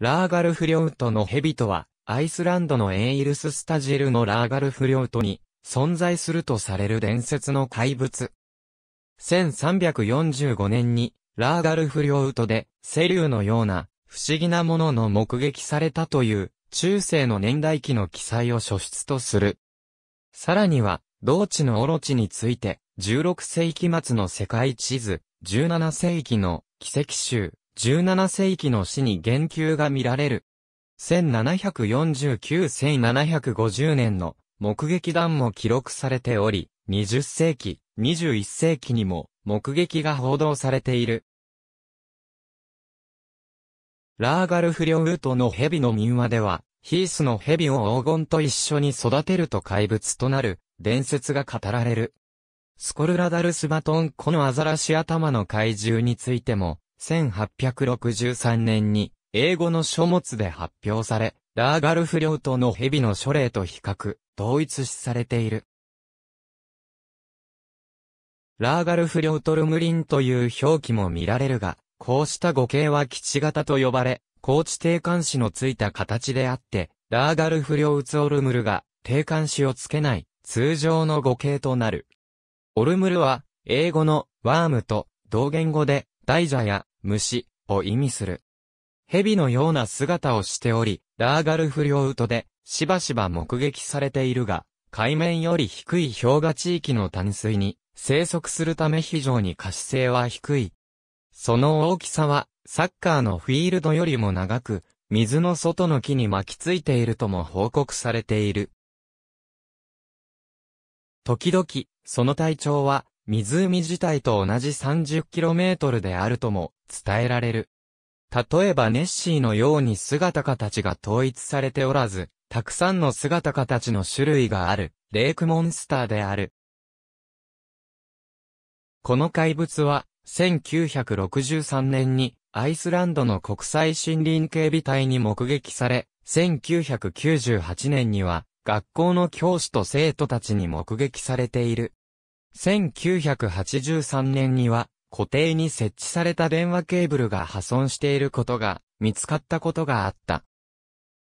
ラーガルフリョウトの蛇とは、アイスランドのエイルススタジルのラーガルフリョウトに存在するとされる伝説の怪物。1345年に、ラーガルフリョウトで、セリューのような、不思議なものの目撃されたという、中世の年代記の記載を書出とする。さらには、同地のオロチについて、16世紀末の世界地図、17世紀の奇跡集、17世紀の死に言及が見られる。1749-1750年の目撃談も記録されており、20世紀、21世紀にも目撃が報道されている。ラーガルフリョウートの蛇の民話では、ヒースの蛇を黄金と一緒に育てると怪物となる伝説が語られる。スコルラダルスバトンこのアザラシ頭の怪獣についても、1863年に英語の書物で発表され、ラーガルフ領との蛇の書類と比較、同一視されている。ラーガルフ領トルムリンという表記も見られるが、こうした語形は基地型と呼ばれ、高知定冠詞のついた形であって、ラーガルフ領ウツオルムルが定冠詞をつけない通常の語形となる。オルムルは英語のワームと同言語で大蛇や虫を意味する。蛇のような姿をしており、ラーガルフ領ウトで、しばしば目撃されているが、海面より低い氷河地域の淡水に生息するため非常に可視性は低い。その大きさは、サッカーのフィールドよりも長く、水の外の木に巻きついているとも報告されている。時々、その体長は、湖自体と同じ 30km であるとも伝えられる。例えばネッシーのように姿形が統一されておらず、たくさんの姿形の種類がある、レイクモンスターである。この怪物は、1963年に、アイスランドの国際森林警備隊に目撃され、1998年には、学校の教師と生徒たちに目撃されている。1983年には、固定に設置された電話ケーブルが破損していることが見つかったことがあった。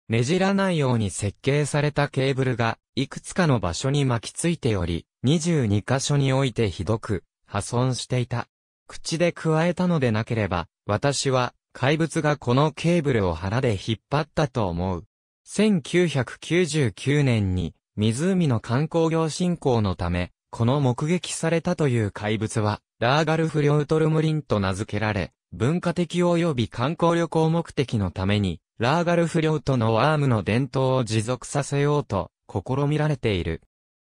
ねじらないように設計されたケーブルがいくつかの場所に巻きついており、22箇所においてひどく破損していた。口で加えたのでなければ、私は怪物がこのケーブルを腹で引っ張ったと思う。1999年に湖の観光業振興のため、この目撃されたという怪物は、ラーガルフ・リョウトルムリンと名付けられ、文化的及び観光旅行目的のために、ラーガルフ・リョウトのワームの伝統を持続させようと、試みられている。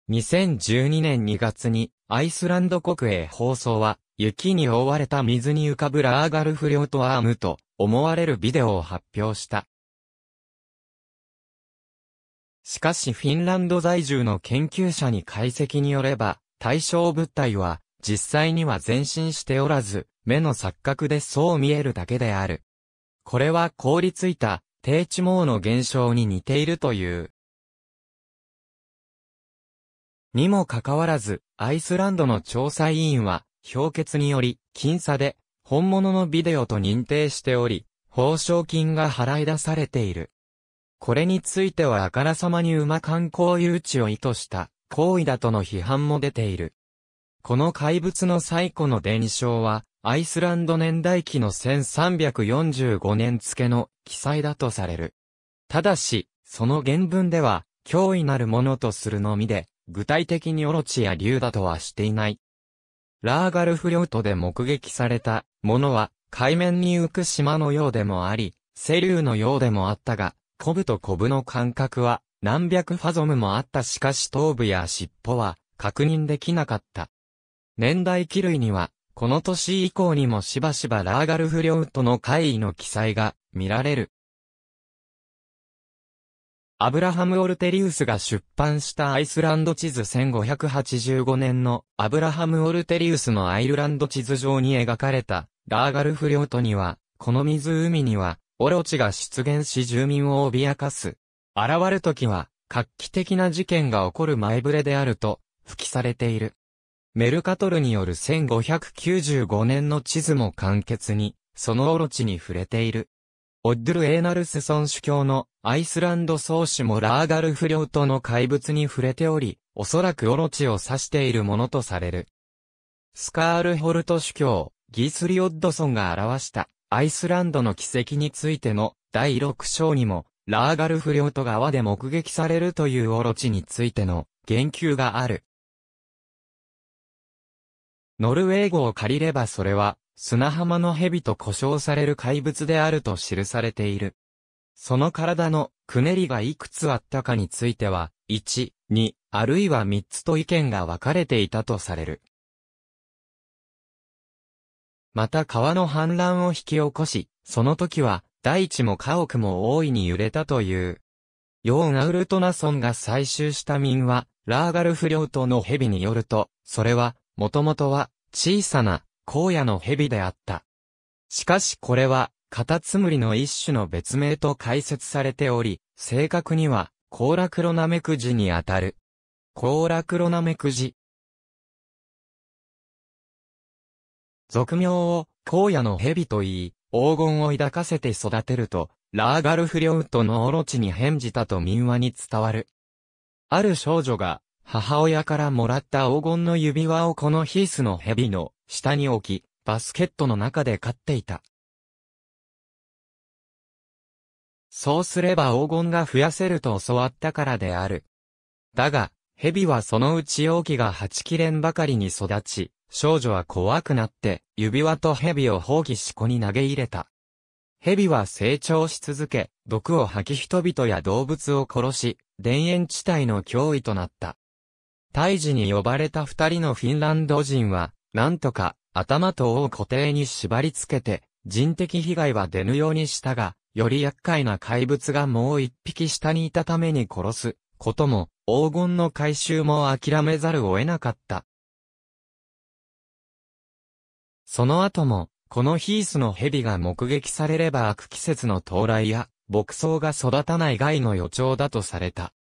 2012年2月に、アイスランド国営放送は、雪に覆われた水に浮かぶラーガルフ・リョウト・アームと、思われるビデオを発表した。しかしフィンランド在住の研究者に解析によれば、対象物体は、実際には前進しておらず、目の錯覚でそう見えるだけである。これは凍りついた、低地網の現象に似ているという。にもかかわらず、アイスランドの調査委員は、評決により、僅差で、本物のビデオと認定しており、報奨金が払い出されている。これについてはあからさまに馬観光誘致を意図した行為だとの批判も出ている。この怪物の最古の伝承は、アイスランド年代記の1345年付の記載だとされる。ただし、その原文では、脅威なるものとするのみで、具体的にオロチや竜だとはしていない。ラーガルフートで目撃されたものは、海面に浮く島のようでもあり、セリューのようでもあったが、コブとコブの間隔は何百ファゾムもあったしかし頭部や尻尾は確認できなかった。年代記類には、この年以降にもしばしばラーガルフ領との会議の記載が見られる。アブラハム・オルテリウスが出版したアイスランド地図1585年のアブラハム・オルテリウスのアイルランド地図上に描かれたラーガルフ領トには、この湖にはオロチが出現し住民を脅かす。現る時は、画期的な事件が起こる前触れであると、吹きされている。メルカトルによる1595年の地図も簡潔に、そのオロチに触れている。オッドゥル・エーナルスソン主教のアイスランド宗主もラーガルフ良との怪物に触れており、おそらくオロチを指しているものとされる。スカールホルト主教、ギースリ・オッドソンが表したアイスランドの奇跡についての第6章にも、ラーガルフ領と川で目撃されるというオロチについての言及がある。ノルウェー語を借りればそれは、砂浜の蛇と呼称される怪物であると記されている。その体のくねりがいくつあったかについては、1、2、あるいは3つと意見が分かれていたとされる。また川の氾濫を引き起こし、その時は、大地も家屋も大いに揺れたという。ヨーン・アウルトナソンが採集した民は、ラーガルフ領との蛇によると、それは、もともとは、小さな、荒野の蛇であった。しかしこれは、カタツムリの一種の別名と解説されており、正確には、コーラクロナメクジにあたる。コーラクロナメクジ俗名を、荒野の蛇と言い、黄金を抱かせて育てると、ラーガルフリョウトのオロチに返じたと民話に伝わる。ある少女が、母親からもらった黄金の指輪をこのヒースの蛇の下に置き、バスケットの中で飼っていた。そうすれば黄金が増やせると教わったからである。だが、蛇はそのうち容器が8切れんばかりに育ち、少女は怖くなって、指輪と蛇を放棄し子に投げ入れた。蛇は成長し続け、毒を吐き人々や動物を殺し、田園地帯の脅威となった。胎児に呼ばれた二人のフィンランド人は、なんとか、頭と尾を固定に縛り付けて、人的被害は出ぬようにしたが、より厄介な怪物がもう一匹下にいたために殺す、ことも、黄金の回収も諦めざるを得なかった。その後も、このヒースの蛇が目撃されれば悪季節の到来や、牧草が育たない害の予兆だとされた。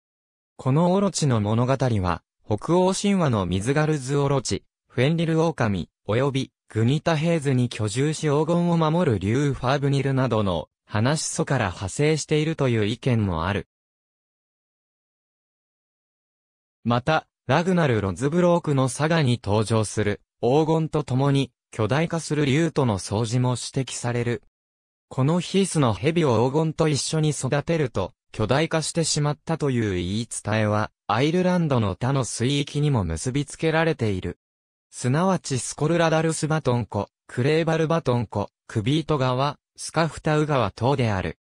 このオロチの物語は、北欧神話の水ガルズオロチ、フェンリル狼、及び、グニタヘーズに居住し黄金を守るリュファーブニルなどの話祖素から派生しているという意見もある。また、ラグナル・ロズブロークのサガに登場する黄金と共に巨大化する竜との掃除も指摘される。このヒースの蛇を黄金と一緒に育てると巨大化してしまったという言い伝えはアイルランドの他の水域にも結びつけられている。すなわちスコルラダルスバトン湖、クレーバルバトン湖、クビート川、スカフタウ川等である。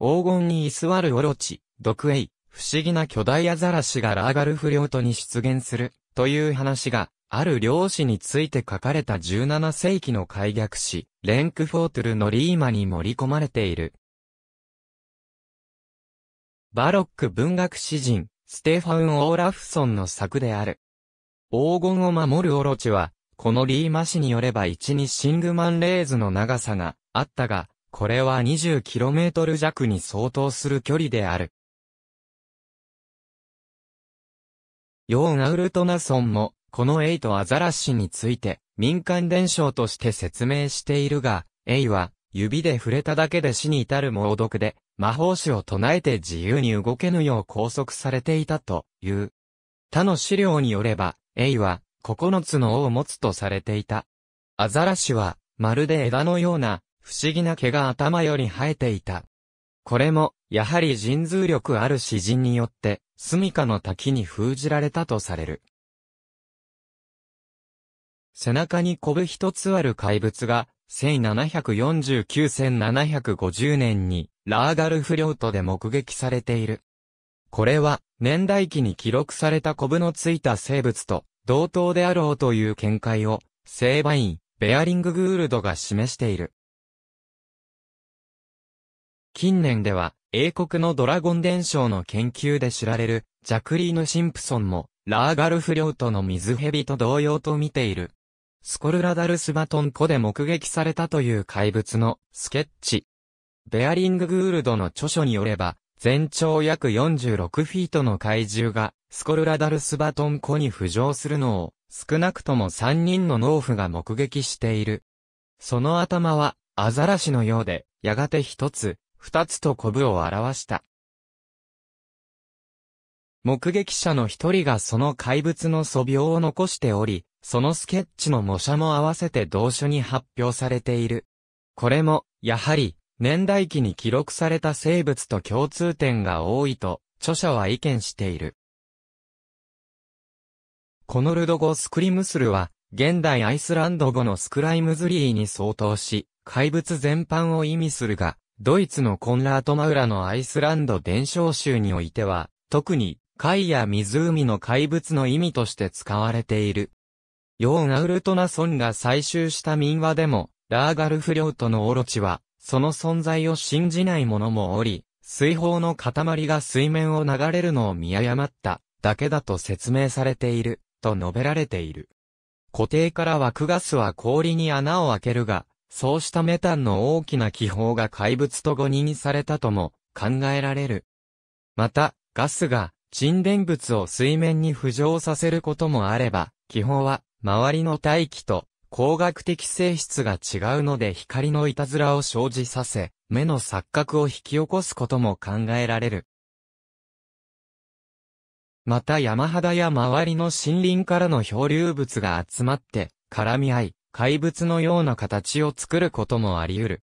黄金に居座るオロチ、ドクエイ、不思議な巨大アザラシがラーガルフ領土に出現する、という話が、ある漁師について書かれた17世紀の開逆詩、レンクフォートゥルのリーマに盛り込まれている。バロック文学詩人、ステファン・オーラフソンの作である。黄金を守るオロチは、このリーマ氏によれば1にシングマンレーズの長さがあったが、これは 20km 弱に相当する距離である。ヨーン・アウルトナソンも、このエイとアザラシについて、民間伝承として説明しているが、エイは、指で触れただけで死に至る猛毒で、魔法師を唱えて自由に動けぬよう拘束されていたという。他の資料によれば、エイは、9つの尾を持つとされていた。アザラシは、まるで枝のような、不思議な毛が頭より生えていた。これも、やはり神通力ある詩人によって、住処の滝に封じられたとされる。背中にコブ一つある怪物が、1749-1750年に、ラーガルフートで目撃されている。これは、年代記に記録されたコブのついた生物と、同等であろうという見解を、セーバイン、ベアリング・グールドが示している。近年では、英国のドラゴン伝承の研究で知られる、ジャクリーヌ・シンプソンも、ラーガルフ領との水蛇と同様と見ている。スコルラダルスバトン湖で目撃されたという怪物のスケッチ。ベアリング・グールドの著書によれば、全長約46フィートの怪獣が、スコルラダルスバトン湖に浮上するのを、少なくとも3人の農夫が目撃している。その頭は、アザラシのようで、やがて一つ、二つとコブを表した。目撃者の一人がその怪物の素描を残しており、そのスケッチの模写も合わせて同書に発表されている。これも、やはり、年代記に記録された生物と共通点が多いと、著者は意見している。このルド語スクリムスルは、現代アイスランド語のスクライムズリーに相当し、怪物全般を意味するが、ドイツのコンラート・マウラのアイスランド伝承集においては、特に、貝や湖の怪物の意味として使われている。ヨーガウルトナソンが採集した民話でも、ラーガルフ領とのオロチは、その存在を信じない者もおり、水泡の塊が水面を流れるのを見誤っただけだと説明されている、と述べられている。固定から枠ガスは氷に穴を開けるが、そうしたメタンの大きな気泡が怪物と誤認されたとも考えられる。また、ガスが沈殿物を水面に浮上させることもあれば、気泡は周りの大気と光学的性質が違うので光のいたずらを生じさせ、目の錯覚を引き起こすことも考えられる。また山肌や周りの森林からの漂流物が集まって絡み合い、怪物のような形を作ることもあり得る。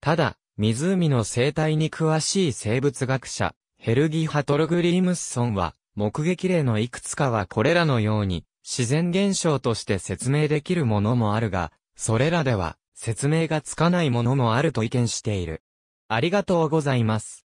ただ、湖の生態に詳しい生物学者、ヘルギ・ハトルグリームスソンは、目撃例のいくつかはこれらのように、自然現象として説明できるものもあるが、それらでは説明がつかないものもあると意見している。ありがとうございます。